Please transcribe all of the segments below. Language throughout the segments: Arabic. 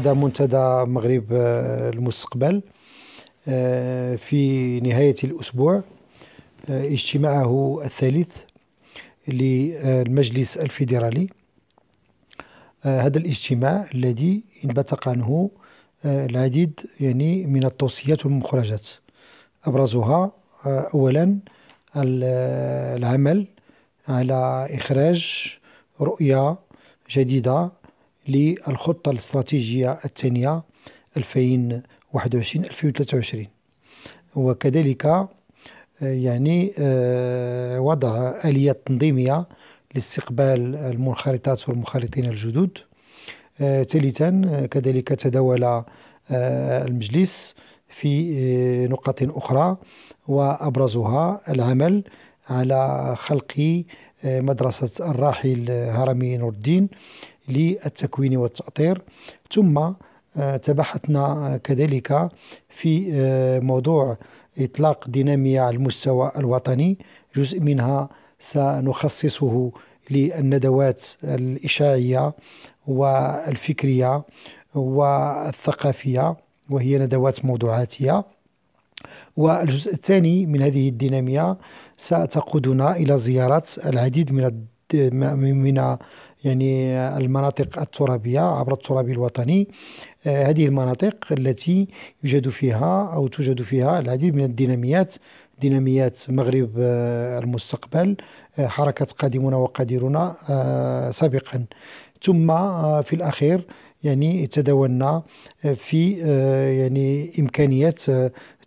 هذا منتدى مغرب آه، المستقبل آه، في نهاية الأسبوع آه، اجتماعه الثالث للمجلس الفيدرالي هذا الاجتماع الذي انبثق عنه العديد يعني من التوصيات والمخرجات أبرزها أولا العمل على إخراج رؤية جديدة للخطة الاستراتيجية الثانية 2021 2023 وكذلك آه، يعني آه، وضع آليات تنظيمية لاستقبال المنخرطات والمنخرطين الجدد آه، ثالثا كذلك تداول المجلس في نقاط أخرى وأبرزها العمل على خلق مدرسة الراحل هرمي نور الدين للتكوين والتأطير ثم آه، تبحثنا آه، كذلك في آه، موضوع إطلاق دينامية على المستوى الوطني جزء منها سنخصصه للندوات الإشاعية والفكرية والثقافية وهي ندوات موضوعاتية والجزء الثاني من هذه الدينامية ستقودنا إلى زيارة العديد من من يعني المناطق الترابية عبر التراب الوطني آه، هذه المناطق التي يوجد فيها أو توجد فيها العديد من الديناميات ديناميات مغرب آه، المستقبل آه، حركة قادمون وقادرون سابقا ثم في الأخير يعني تداولنا في يعني إمكانية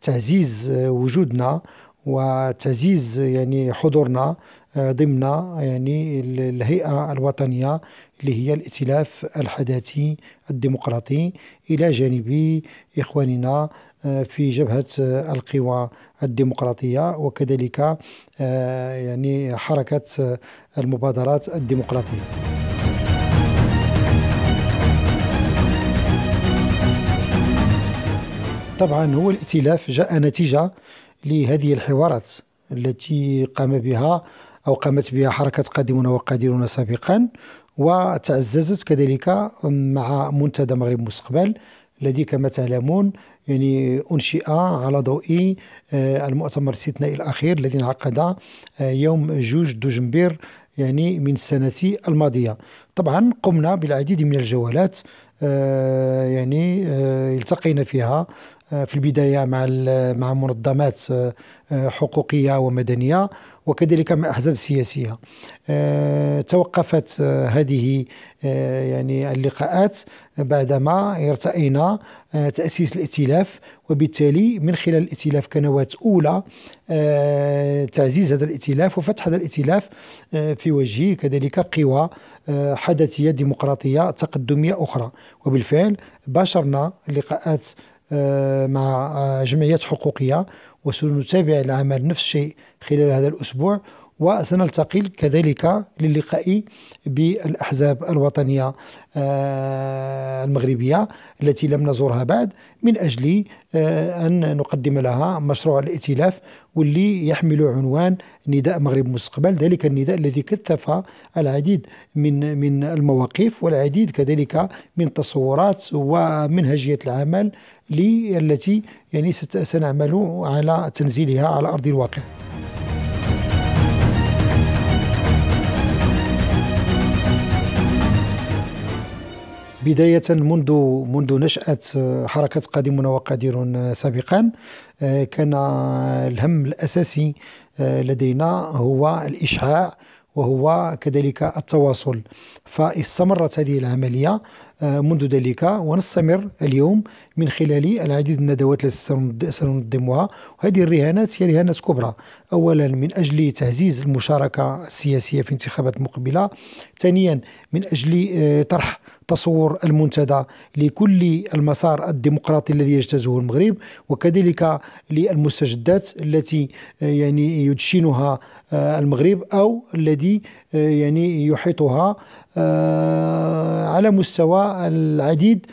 تعزيز وجودنا وتعزيز يعني حضورنا ضمن يعني الهيئة الوطنية اللي هي الائتلاف الحداثي الديمقراطي إلى جانب إخواننا آه، في جبهة آه، القوى الديمقراطية وكذلك آه، يعني حركة المبادرات الديمقراطية طبعا هو الائتلاف جاء نتيجة لهذه الحوارات التي قام بها أو قامت بها حركة قادمون وقادرون سابقا وتعززت كذلك مع منتدى مغرب مستقبل الذي كما تعلمون يعني أنشئ على ضوء آه، المؤتمر الاستثنائي الأخير الذي انعقد آه، يوم جوج دجنبير يعني من السنة الماضية طبعا قمنا بالعديد من الجولات آه، يعني التقينا فيها آه، في البدايه مع مع منظمات آه، آه، حقوقيه ومدنيه وكذلك مع احزاب سياسيه توقفت هذه يعني اللقاءات بعدما ارتأينا تاسيس الائتلاف وبالتالي من خلال الائتلاف كنوات اولى تعزيز هذا الائتلاف وفتح هذا الائتلاف في وجهه كذلك قوى حدثيه ديمقراطيه تقدميه اخرى وبالفعل باشرنا لقاءات آه، مع آه، جمعيات حقوقية وسنتابع العمل نفس الشيء خلال هذا الأسبوع وسنلتقي كذلك للقاء بالأحزاب الوطنية آه، المغربية التي لم نزورها بعد من أجل أن نقدم لها مشروع الائتلاف واللي يحمل عنوان نداء مغرب مستقبل ذلك النداء الذي كثف العديد من من المواقف والعديد كذلك من التصورات ومنهجية العمل لي التي يعني سنعمل على تنزيلها على أرض الواقع بداية منذ منذ نشأة حركة قادمون وقادر سابقا آه، كان الهم الأساسي آه، لدينا هو الإشعاع وهو كذلك التواصل فاستمرت هذه العملية آه، منذ ذلك ونستمر اليوم من خلال العديد من الندوات التي سننظمها وهذه الرهانات هي رهانات كبرى أولا من أجل تعزيز المشاركة السياسية في الانتخابات المقبلة ثانيا من أجل آه، طرح تصور المنتدى لكل المسار الديمقراطي الذي يجتازه المغرب وكذلك للمستجدات التي آه، يعني يدشنها آه، المغرب او الذي يعني يحيطها على مستوى العديد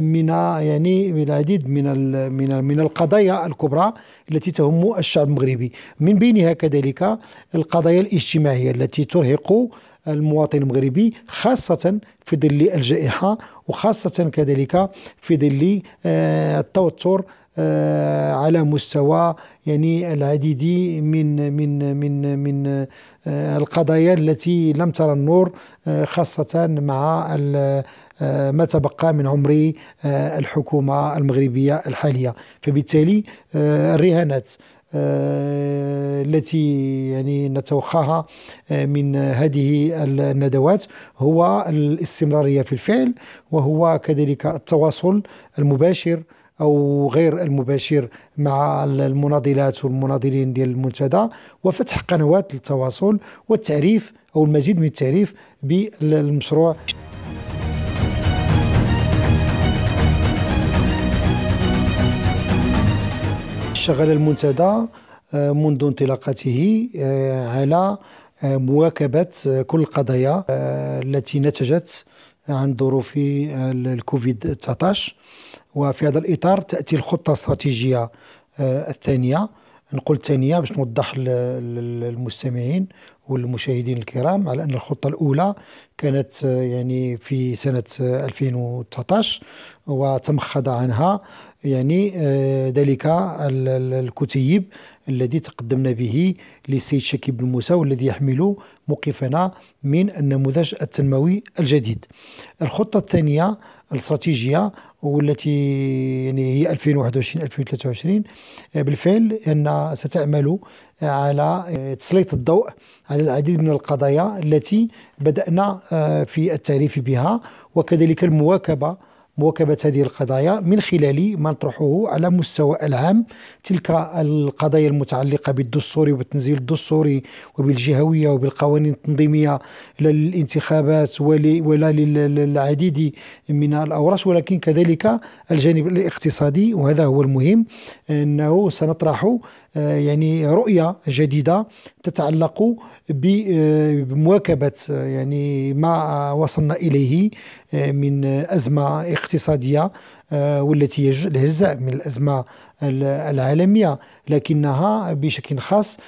من يعني من العديد من من من القضايا الكبرى التي تهم الشعب المغربي من بينها كذلك القضايا الاجتماعيه التي ترهق المواطن المغربي خاصة في ظل الجائحة وخاصة كذلك في ظل آه، التوتر آه، على مستوى يعني العديد من من من من آه، القضايا التي لم ترى النور آه، خاصة مع ما تبقى من عمر الحكومة المغربية الحالية فبالتالي الرهانات التي يعني نتوخاها من هذه الندوات هو الاستمرارية في الفعل وهو كذلك التواصل المباشر او غير المباشر مع المناضلات والمناضلين ديال المنتدى وفتح قنوات للتواصل والتعريف او المزيد من التعريف بالمشروع شغل المنتدى آه، منذ انطلاقته آه، على آه، مواكبة كل القضايا التي نتجت عن ظروف الكوفيد 19 وفي هذا الإطار تأتي الخطة الاستراتيجية آه، الثانية نقول الثانية باش نوضح للمستمعين والمشاهدين الكرام على أن الخطة الأولى كانت آه، يعني في سنة 2019 آه، وتمخض عنها يعني ذلك الكتيب الذي تقدمنا به للسيد شكيب بن موسى والذي يحمل موقفنا من النموذج التنموي الجديد الخطة الثانية الاستراتيجية والتي يعني هي 2021 2023 آه، بالفعل ان ستعمل آه، على آه، تسليط الضوء على العديد من القضايا التي بدانا في التعريف بها وكذلك المواكبه مواكبة هذه القضايا من خلال ما نطرحه على مستوى العام تلك القضايا المتعلقة بالدستور وبالتنزيل الدستوري وبالجهوية وبالقوانين التنظيمية لا للانتخابات ولا للعديد من الأوراش ولكن كذلك الجانب الاقتصادي وهذا هو المهم أنه سنطرح آه، يعني رؤية جديدة تتعلق آه، بمواكبة آه، يعني ما وصلنا إليه من أزمة اقتصادية والتي هي الهزاء من الأزمة العالمية لكنها بشكل خاص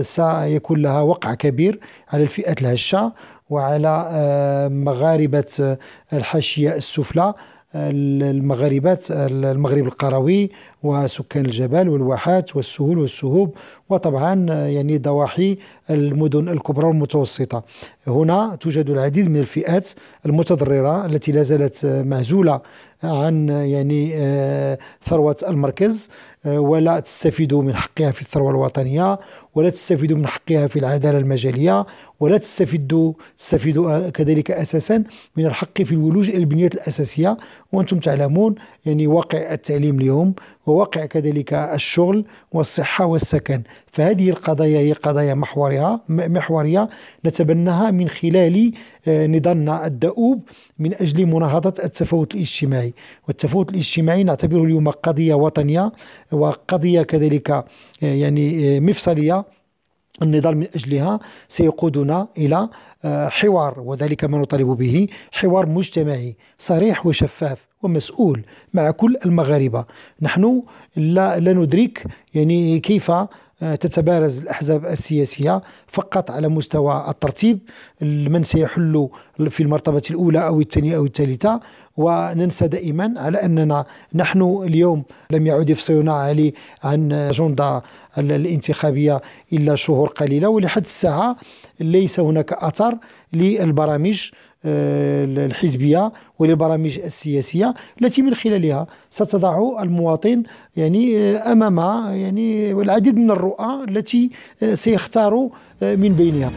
سيكون لها وقع كبير على الفئات الهشة وعلى مغاربة الحاشية السفلى المغاربات المغرب القروي وسكان الجبال والواحات والسهول والسهوب وطبعا يعني ضواحي المدن الكبرى والمتوسطة هنا توجد العديد من الفئات المتضررة التي لا زالت معزولة عن يعني آه، ثروة المركز آه، ولا تستفيد من حقها في الثروة الوطنية ولا تستفيد من حقها في العدالة المجالية ولا تستفيد تستفيد آه، كذلك أساسا من الحق في الولوج إلى البنية الأساسية وأنتم تعلمون يعني واقع التعليم اليوم وواقع كذلك الشغل والصحة والسكن فهذه القضايا هي قضايا محورية, محورية نتبناها من خلال آه، نضالنا الدؤوب من أجل مناهضة التفاوت الاجتماعي والتفاوت الاجتماعي نعتبره اليوم قضية وطنية وقضية كذلك آه، يعني آه، مفصلية النضال من أجلها سيقودنا إلى آه، حوار وذلك ما نطالب به حوار مجتمعي صريح وشفاف ومسؤول مع كل المغاربة نحن لا, لا ندرك يعني كيف آه، تتبارز الأحزاب السياسية فقط على مستوى الترتيب من سيحل في المرتبة الأولى أو الثانية أو الثالثة وننسى دائما على أننا نحن اليوم لم يعد يفصلنا علي عن جندا الانتخابية إلا شهور قليلة ولحد الساعة ليس هناك أثر للبرامج آه، الحزبيه وللبرامج السياسيه التي من خلالها ستضع المواطن يعني آه، امام يعني العديد من الرؤى التي آه، سيختار من بينها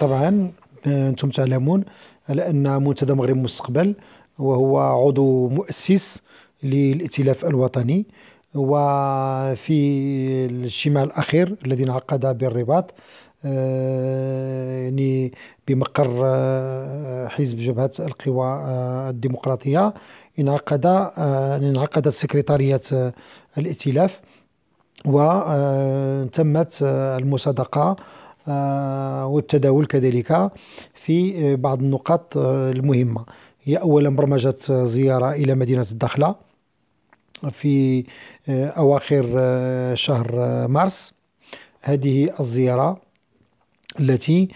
طبعا انتم تعلمون على ان منتدى مغرب مستقبل وهو عضو مؤسس للائتلاف الوطني وفي الاجتماع الأخير الذي انعقد بالرباط آه، يعني بمقر آه، حزب جبهة القوى آه، الديمقراطية انعقد يعني انعقدت سكرتارية الائتلاف وتمت المصادقة والتداول كذلك في بعض النقاط المهمة هي أولا برمجة زيارة إلى مدينة الدخلة في آه، أواخر آه، شهر آه، مارس هذه الزيارة التي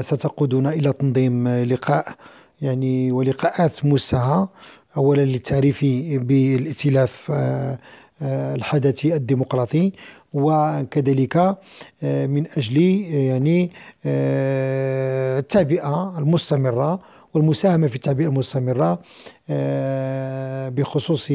ستقودنا إلى تنظيم لقاء يعني ولقاءات موسعة أولا للتعريف بالائتلاف الحدثي الديمقراطي وكذلك من أجل يعني التعبئة المستمرة والمساهمة في التعبئة المستمرة آه، بخصوص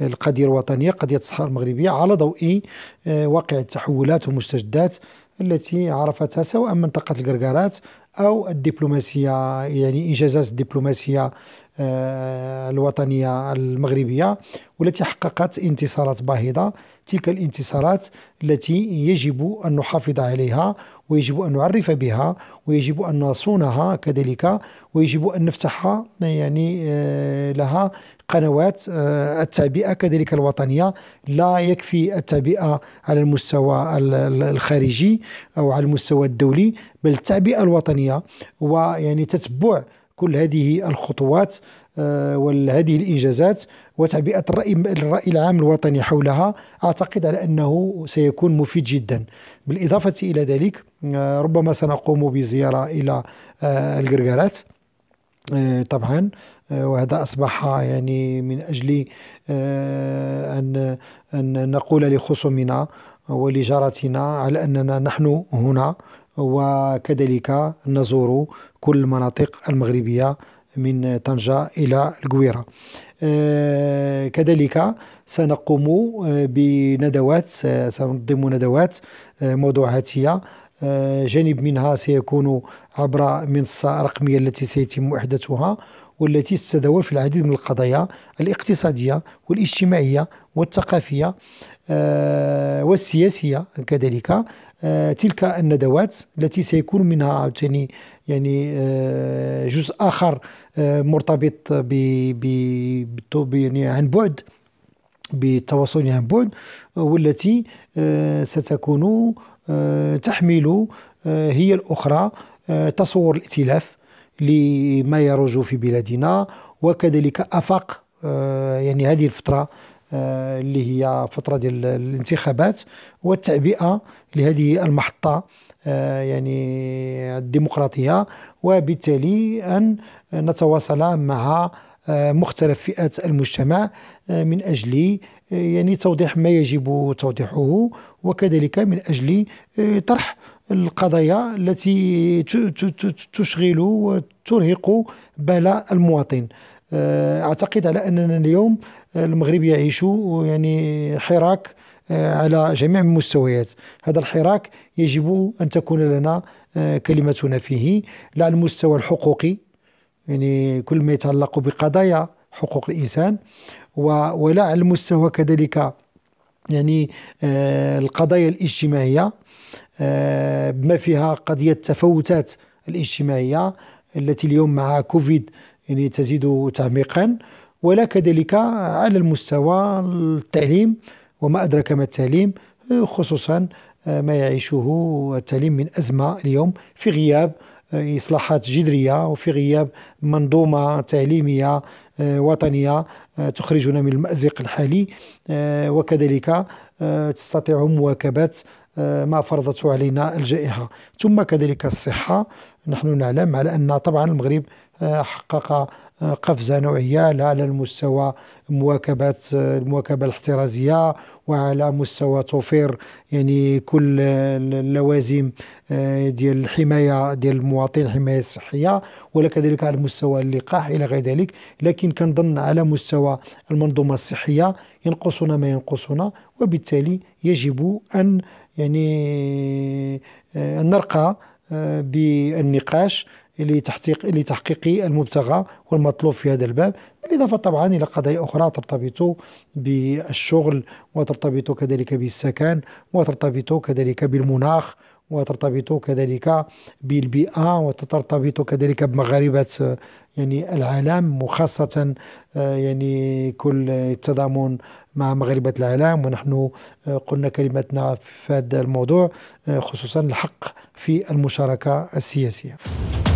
القضية الوطنية قضية الصحراء المغربية على ضوء آه، واقع التحولات والمستجدات التي عرفتها سواء منطقة القرقارات أو الدبلوماسية يعني إنجازات الدبلوماسية آه، الوطنية المغربية والتي حققت انتصارات باهظة تلك الانتصارات التي يجب أن نحافظ عليها ويجب أن نعرف بها ويجب أن نصونها كذلك ويجب أن نفتح يعني آه، لها قنوات آه، التعبئة كذلك الوطنية لا يكفي التعبئة على المستوى الخارجي أو على المستوى الدولي بل التعبئة الوطنية ويعني تتبع كل هذه الخطوات آه، وهذه الانجازات وتعبئه الراي الراي العام الوطني حولها اعتقد على انه سيكون مفيد جدا بالاضافه الى ذلك آه، ربما سنقوم بزياره الى آه، القرقرات طبعا وهذا اصبح يعني من اجل ان ان نقول لخصومنا ولجارتنا على اننا نحن هنا وكذلك نزور كل المناطق المغربية من طنجة إلى القويرة آه، كذلك سنقوم آه، بندوات سنقدم ندوات آه، موضوعاتية جانب منها سيكون عبر منصة رقمية التي سيتم إحداثها والتي تتداول في العديد من القضايا الاقتصادية والاجتماعية والثقافية والسياسية كذلك آه، تلك الندوات التي سيكون منها يعني يعني جزء اخر آه، مرتبط ب ب يعني عن بعد بالتواصل عن بعد والتي ستكون تحمل هي الاخرى تصور الائتلاف لما يروج في بلادنا وكذلك افاق يعني هذه الفتره آه، اللي هي فترة ديال الانتخابات والتعبئة لهذه المحطة آه، يعني الديمقراطية وبالتالي أن نتواصل مع آه، مختلف فئات المجتمع من أجل يعني توضيح ما يجب توضيحه وكذلك من أجل طرح القضايا التي تشغل وترهق بال المواطن آه، اعتقد على اننا اليوم المغرب يعيش يعني حراك آه، على جميع المستويات هذا الحراك يجب ان تكون لنا آه، كلمتنا فيه لا على المستوى الحقوقي يعني كل ما يتعلق بقضايا حقوق الانسان ولا على المستوى كذلك يعني القضايا الاجتماعيه بما فيها قضيه التفاوتات الاجتماعيه التي اليوم مع كوفيد يعني تزيد تعميقا ولا كذلك على المستوى التعليم وما أدرك ما التعليم خصوصا آه، ما يعيشه التعليم من أزمة اليوم في غياب آه، إصلاحات جذرية وفي غياب منظومة تعليمية آه، وطنية تخرجنا من المأزق الحالي وكذلك تستطيع مواكبة ما فرضته علينا الجائحة ثم كذلك الصحة نحن نعلم على أن طبعا المغرب آه، حقق آه، قفزة نوعية لا على المستوى مواكبة آه، المواكبة الاحترازية وعلى مستوى توفير يعني كل اللوازم ديال الحماية ديال المواطن الحماية الصحية ولا كذلك على مستوى اللقاح إلى غير ذلك لكن كنظن على مستوى المنظومة الصحية ينقصنا ما ينقصنا وبالتالي يجب أن يعني أن نرقى بالنقاش لتحقيق لتحقيق المبتغى والمطلوب في هذا الباب بالإضافة طبعا إلى قضايا أخرى ترتبط بالشغل وترتبط كذلك بالسكن وترتبط كذلك بالمناخ وترتبط كذلك بالبيئة وترتبط كذلك بمغاربة يعني العالم وخاصة آه، يعني كل التضامن مع مغاربة العالم ونحن آه، قلنا كلمتنا في هذا الموضوع آه، خصوصا الحق في المشاركة السياسية